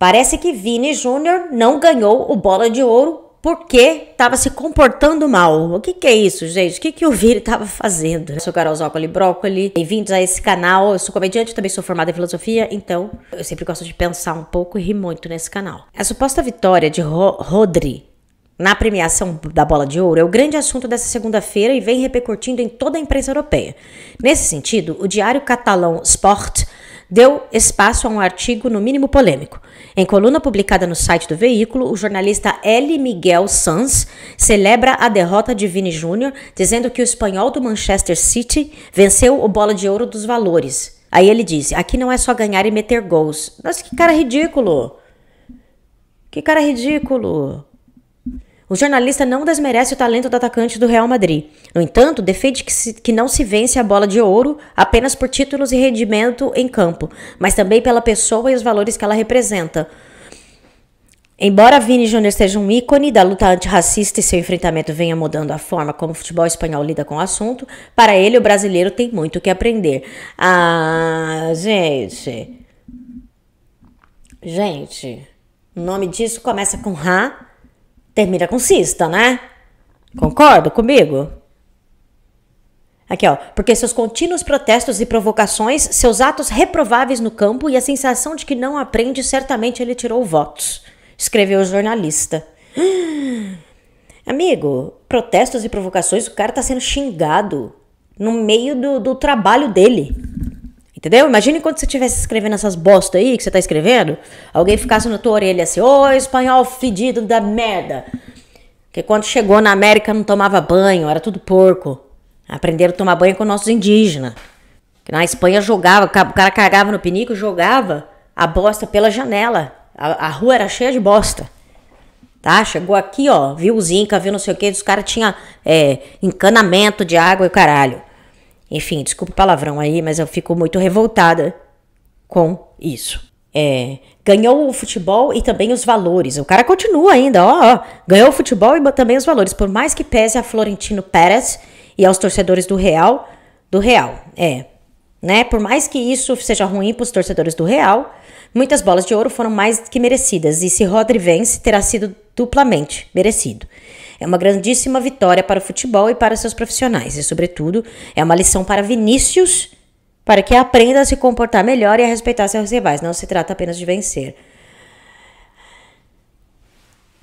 Parece que Vini Júnior não ganhou o bola de ouro porque estava se comportando mal. O que, que é isso, gente? O que, que o Vini estava fazendo? Eu sou Carol Zócoli Brócoli, bem-vindos a esse canal. Eu sou comediante, também sou formada em filosofia, então eu sempre gosto de pensar um pouco e rir muito nesse canal. A suposta vitória de Ro Rodri na premiação da Bola de Ouro é o grande assunto dessa segunda-feira e vem repercutindo em toda a imprensa europeia. Nesse sentido, o diário catalão Sport deu espaço a um artigo, no mínimo polêmico. Em coluna publicada no site do veículo, o jornalista L. Miguel Sanz celebra a derrota de Vini Júnior, dizendo que o espanhol do Manchester City venceu o bola de ouro dos valores. Aí ele disse: aqui não é só ganhar e meter gols. Nossa, que cara ridículo! Que cara ridículo! O jornalista não desmerece o talento do atacante do Real Madrid. No entanto, defende que, se, que não se vence a bola de ouro apenas por títulos e rendimento em campo, mas também pela pessoa e os valores que ela representa. Embora Vini Júnior seja um ícone da luta antirracista e seu enfrentamento venha mudando a forma como o futebol espanhol lida com o assunto, para ele o brasileiro tem muito o que aprender. Ah, gente. Gente, o nome disso começa com Ra termina com cista, né? Concordo comigo? Aqui, ó. Porque seus contínuos protestos e provocações, seus atos reprováveis no campo e a sensação de que não aprende, certamente ele tirou votos. Escreveu o jornalista. Amigo, protestos e provocações, o cara tá sendo xingado no meio do, do trabalho dele. Entendeu? Imagine quando você estivesse escrevendo essas bosta aí que você tá escrevendo, alguém ficasse na tua orelha assim, ô espanhol fedido da merda. Porque quando chegou na América não tomava banho, era tudo porco. Aprenderam a tomar banho com nossos indígenas. Que na Espanha jogava, o cara cagava no pinico, jogava a bosta pela janela. A, a rua era cheia de bosta. Tá? Chegou aqui, ó, viu os Inca, viu não sei o que, os caras tinham é, encanamento de água e o caralho. Enfim, desculpa o palavrão aí, mas eu fico muito revoltada com isso. É, ganhou o futebol e também os valores. O cara continua ainda, ó, ó, Ganhou o futebol e também os valores. Por mais que pese a Florentino Pérez e aos torcedores do Real, do Real, é. Né? Por mais que isso seja ruim para os torcedores do Real, muitas bolas de ouro foram mais que merecidas. E se Rodri vence, terá sido duplamente merecido. É uma grandíssima vitória para o futebol e para seus profissionais, e, sobretudo, é uma lição para Vinícius para que aprenda a se comportar melhor e a respeitar seus rivais. Não se trata apenas de vencer.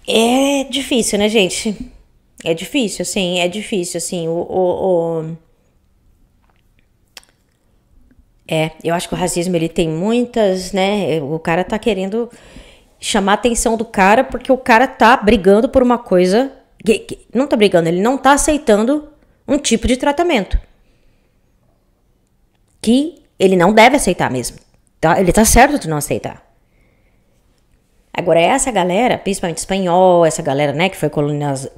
É difícil, né, gente? É difícil, sim. é difícil, assim. O, o, o... É, eu acho que o racismo ele tem muitas, né? O cara tá querendo chamar a atenção do cara porque o cara tá brigando por uma coisa não está brigando, ele não está aceitando um tipo de tratamento. Que ele não deve aceitar mesmo. Tá? Ele está certo de não aceitar. Agora, essa galera, principalmente espanhol, essa galera né, que foi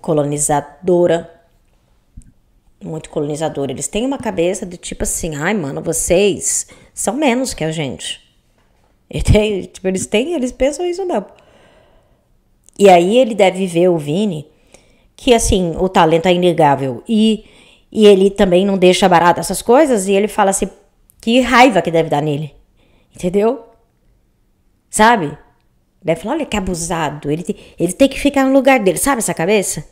colonizadora, muito colonizadora, eles têm uma cabeça do tipo assim: ai, mano, vocês são menos que a gente. Tem, tipo, eles têm, eles pensam isso mesmo. E aí ele deve ver o Vini que assim, o talento é inegável e, e ele também não deixa barato essas coisas e ele fala assim, que raiva que deve dar nele. Entendeu? Sabe? Deve falar, olha que abusado, ele, te, ele tem que ficar no lugar dele, sabe essa cabeça?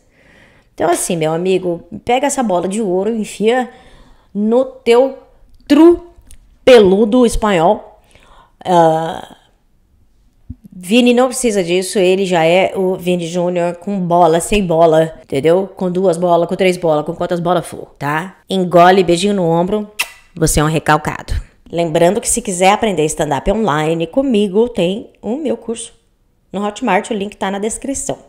Então assim, meu amigo, pega essa bola de ouro e enfia no teu tru peludo espanhol. Uh, Vini não precisa disso, ele já é o Vini Júnior com bola, sem bola, entendeu? Com duas bolas, com três bolas, com quantas bolas for, tá? Engole, beijinho no ombro, você é um recalcado. Lembrando que se quiser aprender stand-up online comigo, tem o meu curso no Hotmart, o link tá na descrição.